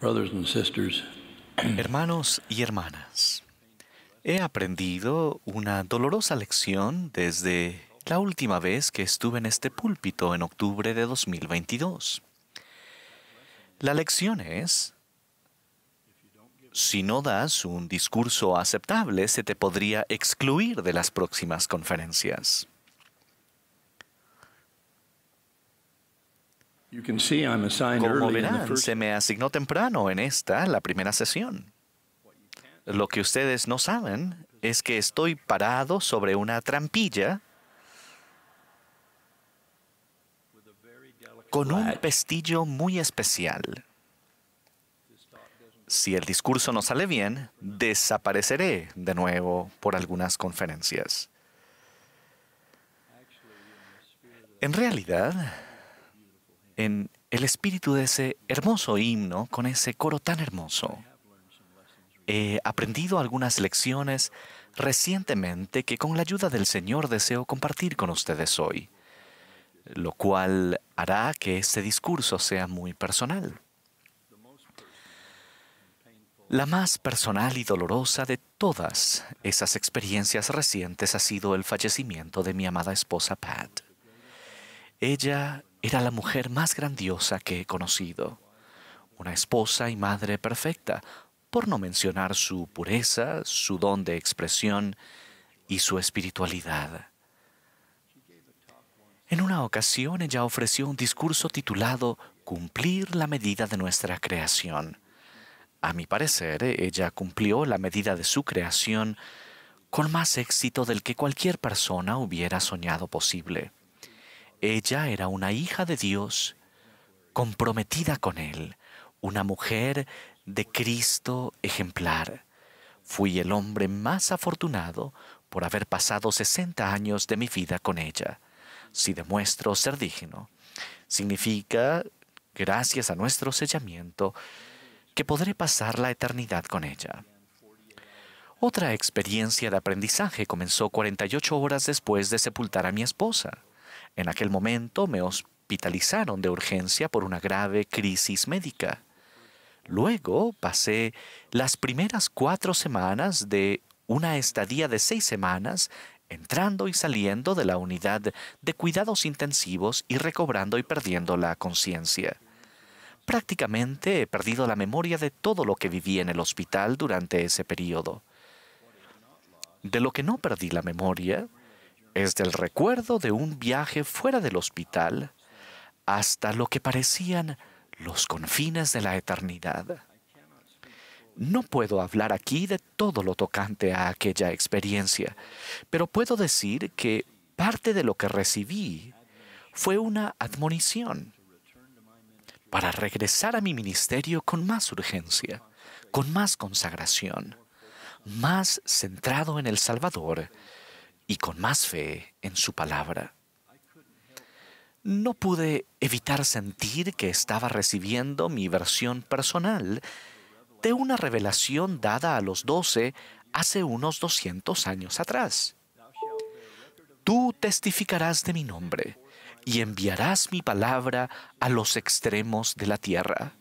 Hermanos y hermanas, he aprendido una dolorosa lección desde la última vez que estuve en este púlpito en octubre de 2022. La lección es, si no das un discurso aceptable, se te podría excluir de las próximas conferencias. Como verán, se me asignó temprano en esta, la primera sesión. Lo que ustedes no saben es que estoy parado sobre una trampilla con un pestillo muy especial. Si el discurso no sale bien, desapareceré de nuevo por algunas conferencias. En realidad, en el espíritu de ese hermoso himno, con ese coro tan hermoso. He aprendido algunas lecciones recientemente que con la ayuda del Señor deseo compartir con ustedes hoy, lo cual hará que este discurso sea muy personal. La más personal y dolorosa de todas esas experiencias recientes ha sido el fallecimiento de mi amada esposa Pat. Ella era la mujer más grandiosa que he conocido, una esposa y madre perfecta, por no mencionar su pureza, su don de expresión y su espiritualidad. En una ocasión ella ofreció un discurso titulado Cumplir la medida de nuestra creación. A mi parecer, ella cumplió la medida de su creación con más éxito del que cualquier persona hubiera soñado posible. Ella era una hija de Dios comprometida con Él, una mujer de Cristo ejemplar. Fui el hombre más afortunado por haber pasado 60 años de mi vida con ella. Si demuestro ser digno, significa, gracias a nuestro sellamiento, que podré pasar la eternidad con ella. Otra experiencia de aprendizaje comenzó 48 horas después de sepultar a mi esposa. En aquel momento me hospitalizaron de urgencia por una grave crisis médica. Luego pasé las primeras cuatro semanas de una estadía de seis semanas entrando y saliendo de la unidad de cuidados intensivos y recobrando y perdiendo la conciencia. Prácticamente he perdido la memoria de todo lo que viví en el hospital durante ese periodo. De lo que no perdí la memoria es del recuerdo de un viaje fuera del hospital hasta lo que parecían los confines de la eternidad. No puedo hablar aquí de todo lo tocante a aquella experiencia, pero puedo decir que parte de lo que recibí fue una admonición para regresar a mi ministerio con más urgencia, con más consagración, más centrado en el Salvador y con más fe en su palabra. No pude evitar sentir que estaba recibiendo mi versión personal de una revelación dada a los doce hace unos 200 años atrás. Tú testificarás de mi nombre y enviarás mi palabra a los extremos de la tierra,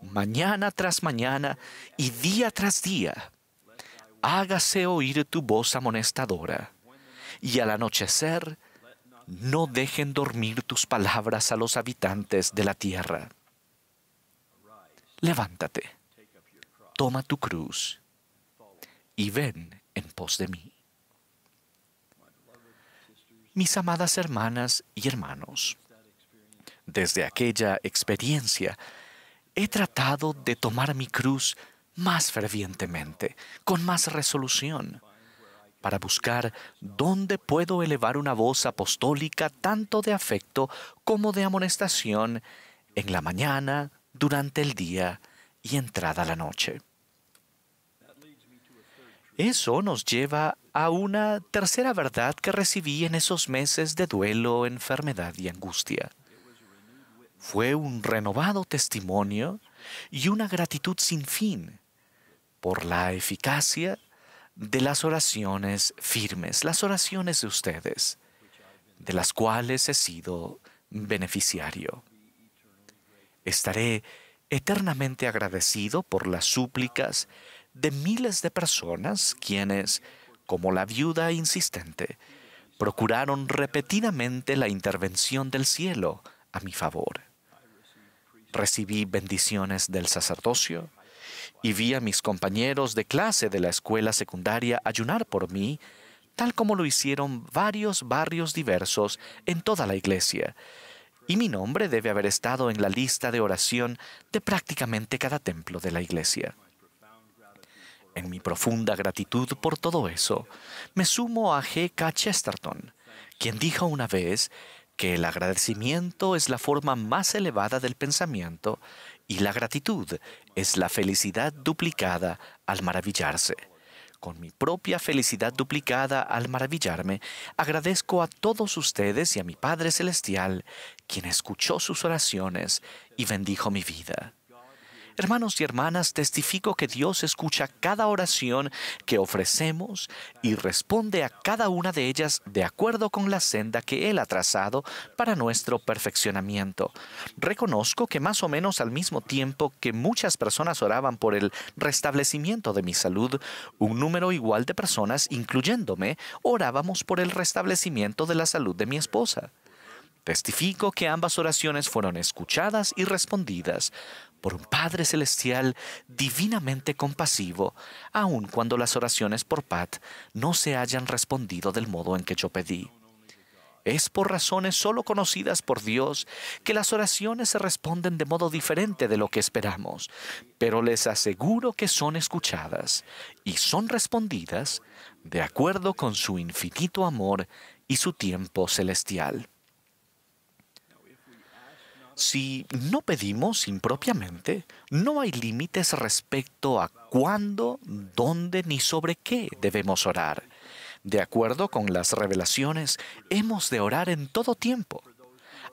mañana tras mañana y día tras día. Hágase oír tu voz amonestadora y al anochecer no dejen dormir tus palabras a los habitantes de la tierra. Levántate, toma tu cruz y ven en pos de mí. Mis amadas hermanas y hermanos, desde aquella experiencia he tratado de tomar mi cruz más fervientemente, con más resolución para buscar dónde puedo elevar una voz apostólica tanto de afecto como de amonestación en la mañana, durante el día y entrada la noche. Eso nos lleva a una tercera verdad que recibí en esos meses de duelo, enfermedad y angustia. Fue un renovado testimonio y una gratitud sin fin por la eficacia de las oraciones firmes, las oraciones de ustedes, de las cuales he sido beneficiario. Estaré eternamente agradecido por las súplicas de miles de personas quienes, como la viuda insistente, procuraron repetidamente la intervención del cielo a mi favor. Recibí bendiciones del sacerdocio, y vi a mis compañeros de clase de la escuela secundaria ayunar por mí, tal como lo hicieron varios barrios diversos en toda la iglesia. Y mi nombre debe haber estado en la lista de oración de prácticamente cada templo de la iglesia. En mi profunda gratitud por todo eso, me sumo a G. Chesterton, quien dijo una vez que el agradecimiento es la forma más elevada del pensamiento y la gratitud es la felicidad duplicada al maravillarse. Con mi propia felicidad duplicada al maravillarme, agradezco a todos ustedes y a mi Padre Celestial, quien escuchó sus oraciones y bendijo mi vida. Hermanos y hermanas, testifico que Dios escucha cada oración que ofrecemos y responde a cada una de ellas de acuerdo con la senda que Él ha trazado para nuestro perfeccionamiento. Reconozco que más o menos al mismo tiempo que muchas personas oraban por el restablecimiento de mi salud, un número igual de personas, incluyéndome, orábamos por el restablecimiento de la salud de mi esposa. Testifico que ambas oraciones fueron escuchadas y respondidas por un Padre Celestial divinamente compasivo, aun cuando las oraciones por Pat no se hayan respondido del modo en que yo pedí. Es por razones solo conocidas por Dios que las oraciones se responden de modo diferente de lo que esperamos, pero les aseguro que son escuchadas y son respondidas de acuerdo con su infinito amor y su tiempo celestial. Si no pedimos impropiamente, no hay límites respecto a cuándo, dónde ni sobre qué debemos orar. De acuerdo con las revelaciones, hemos de orar en todo tiempo.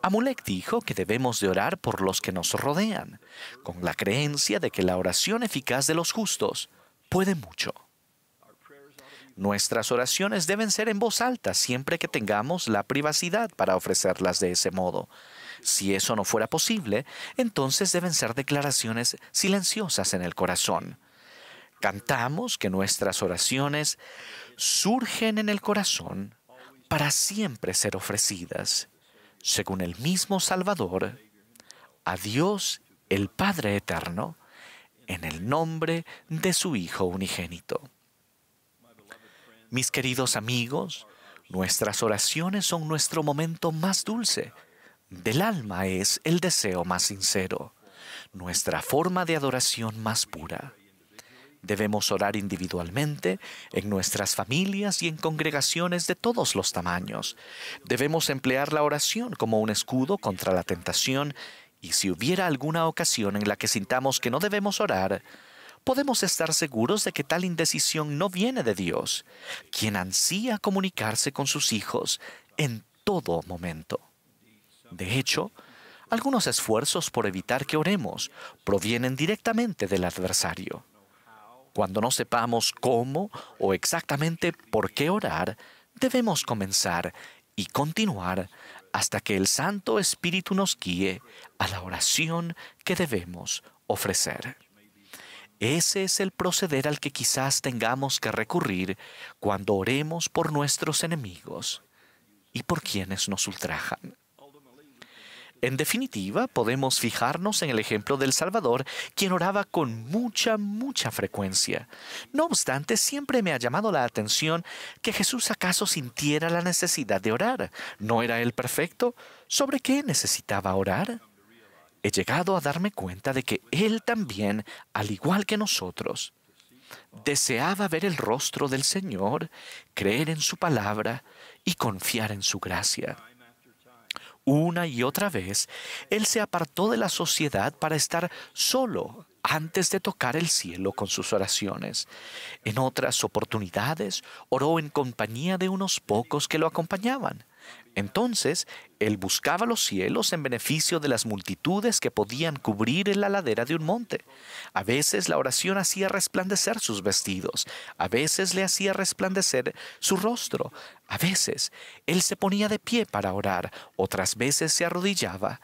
Amulek dijo que debemos de orar por los que nos rodean, con la creencia de que la oración eficaz de los justos puede mucho. Nuestras oraciones deben ser en voz alta siempre que tengamos la privacidad para ofrecerlas de ese modo. Si eso no fuera posible, entonces deben ser declaraciones silenciosas en el corazón. Cantamos que nuestras oraciones surgen en el corazón para siempre ser ofrecidas, según el mismo Salvador, a Dios el Padre Eterno, en el nombre de su Hijo unigénito. Mis queridos amigos, nuestras oraciones son nuestro momento más dulce del alma es el deseo más sincero, nuestra forma de adoración más pura. Debemos orar individualmente, en nuestras familias y en congregaciones de todos los tamaños. Debemos emplear la oración como un escudo contra la tentación y si hubiera alguna ocasión en la que sintamos que no debemos orar, podemos estar seguros de que tal indecisión no viene de Dios, quien ansía comunicarse con sus hijos en todo momento. De hecho, algunos esfuerzos por evitar que oremos provienen directamente del adversario. Cuando no sepamos cómo o exactamente por qué orar, debemos comenzar y continuar hasta que el Santo Espíritu nos guíe a la oración que debemos ofrecer. Ese es el proceder al que quizás tengamos que recurrir cuando oremos por nuestros enemigos y por quienes nos ultrajan. En definitiva, podemos fijarnos en el ejemplo del Salvador, quien oraba con mucha, mucha frecuencia. No obstante, siempre me ha llamado la atención que Jesús acaso sintiera la necesidad de orar. ¿No era él perfecto? ¿Sobre qué necesitaba orar? He llegado a darme cuenta de que él también, al igual que nosotros, deseaba ver el rostro del Señor, creer en su palabra y confiar en su gracia una y otra vez, él se apartó de la sociedad para estar solo antes de tocar el cielo con sus oraciones. En otras oportunidades oró en compañía de unos pocos que lo acompañaban. Entonces él buscaba los cielos en beneficio de las multitudes que podían cubrir la ladera de un monte. A veces la oración hacía resplandecer sus vestidos, a veces le hacía resplandecer su rostro, a veces él se ponía de pie para orar, otras veces se arrodillaba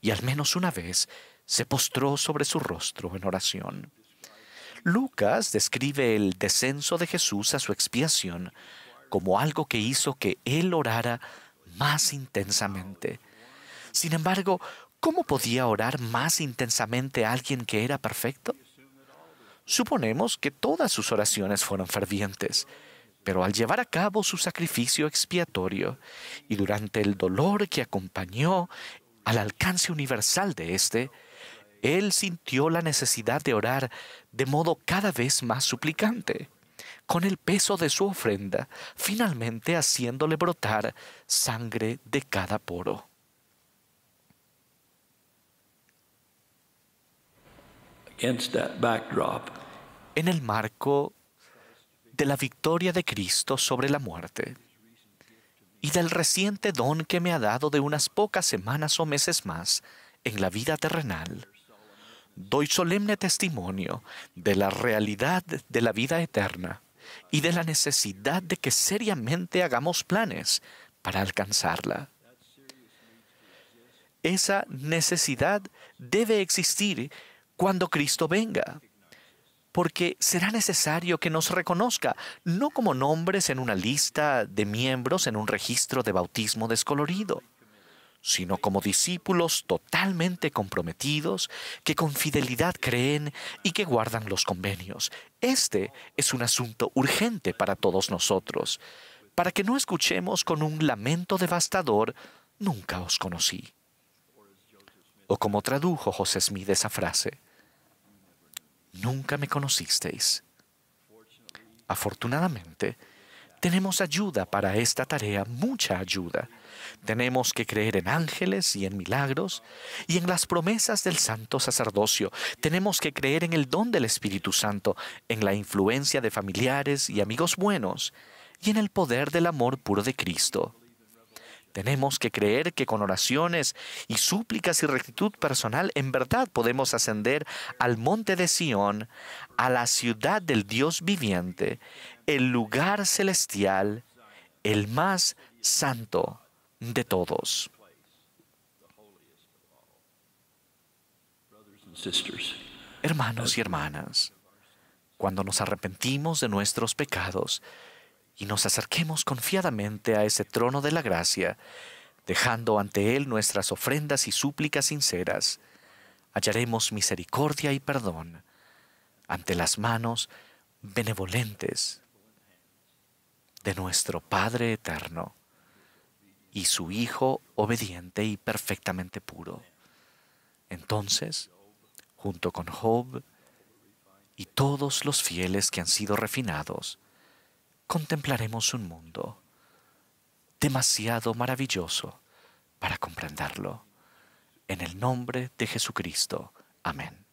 y al menos una vez se postró sobre su rostro en oración. Lucas describe el descenso de Jesús a su expiación como algo que hizo que él orara más intensamente. Sin embargo, ¿cómo podía orar más intensamente a alguien que era perfecto? Suponemos que todas sus oraciones fueron fervientes, pero al llevar a cabo su sacrificio expiatorio y durante el dolor que acompañó al alcance universal de éste, él sintió la necesidad de orar de modo cada vez más suplicante con el peso de su ofrenda, finalmente haciéndole brotar sangre de cada poro. En el marco de la victoria de Cristo sobre la muerte y del reciente don que me ha dado de unas pocas semanas o meses más en la vida terrenal, doy solemne testimonio de la realidad de la vida eterna y de la necesidad de que seriamente hagamos planes para alcanzarla. Esa necesidad debe existir cuando Cristo venga, porque será necesario que nos reconozca, no como nombres en una lista de miembros en un registro de bautismo descolorido, sino como discípulos totalmente comprometidos que con fidelidad creen y que guardan los convenios. Este es un asunto urgente para todos nosotros, para que no escuchemos con un lamento devastador, nunca os conocí. O como tradujo José Smith esa frase, nunca me conocisteis. Afortunadamente, tenemos ayuda para esta tarea, mucha ayuda tenemos que creer en ángeles y en milagros y en las promesas del santo sacerdocio. Tenemos que creer en el don del Espíritu Santo, en la influencia de familiares y amigos buenos y en el poder del amor puro de Cristo. Tenemos que creer que con oraciones y súplicas y rectitud personal en verdad podemos ascender al monte de Sión, a la ciudad del Dios viviente, el lugar celestial, el más santo de todos. Hermanos y hermanas, cuando nos arrepentimos de nuestros pecados y nos acerquemos confiadamente a ese trono de la gracia, dejando ante Él nuestras ofrendas y súplicas sinceras, hallaremos misericordia y perdón ante las manos benevolentes de nuestro Padre Eterno y su Hijo obediente y perfectamente puro. Entonces, junto con Job y todos los fieles que han sido refinados, contemplaremos un mundo demasiado maravilloso para comprenderlo. En el nombre de Jesucristo. Amén.